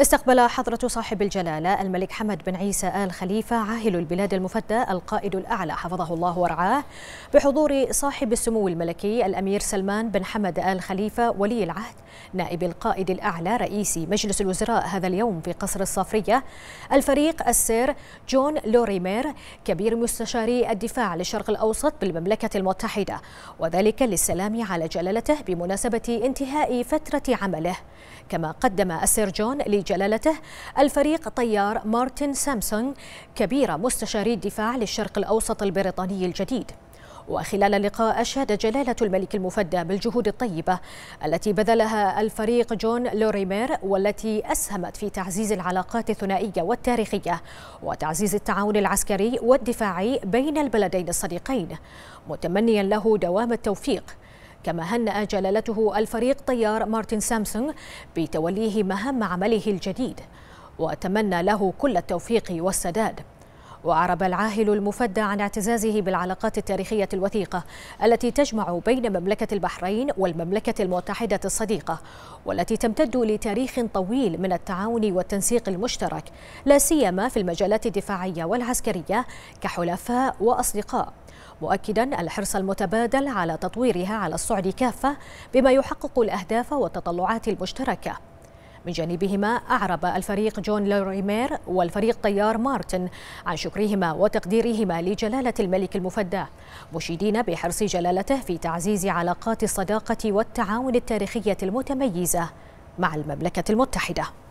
استقبل حضرة صاحب الجلالة الملك حمد بن عيسى آل خليفة عاهل البلاد المفدى القائد الأعلى حفظه الله ورعاه بحضور صاحب السمو الملكي الأمير سلمان بن حمد آل خليفة ولي العهد نائب القائد الأعلى رئيس مجلس الوزراء هذا اليوم في قصر الصافرية الفريق السير جون لوريمير كبير مستشاري الدفاع للشرق الأوسط بالمملكة المتحدة وذلك للسلام على جلالته بمناسبة انتهاء فترة عمله كما قدم السير جون جلالته الفريق طيار مارتن سامسون كبير مستشاري الدفاع للشرق الأوسط البريطاني الجديد وخلال اللقاء أشهد جلالة الملك المفدى بالجهود الطيبة التي بذلها الفريق جون لوريمير والتي أسهمت في تعزيز العلاقات الثنائية والتاريخية وتعزيز التعاون العسكري والدفاعي بين البلدين الصديقين متمنيا له دوام التوفيق كما هنأ جلالته الفريق طيار مارتن سامسونج بتوليه مهام عمله الجديد وتمنى له كل التوفيق والسداد وأعرب العاهل المفدى عن اعتزازه بالعلاقات التاريخية الوثيقة التي تجمع بين مملكة البحرين والمملكة المتحدة الصديقة والتي تمتد لتاريخ طويل من التعاون والتنسيق المشترك لا سيما في المجالات الدفاعية والعسكرية كحلفاء وأصدقاء مؤكدا الحرص المتبادل على تطويرها على الصعد كافة بما يحقق الأهداف والتطلعات المشتركة من جانبهما أعرب الفريق جون لوريمير والفريق طيار مارتن عن شكرهما وتقديرهما لجلالة الملك المفدى مشيدين بحرص جلالته في تعزيز علاقات الصداقة والتعاون التاريخية المتميزة مع المملكة المتحدة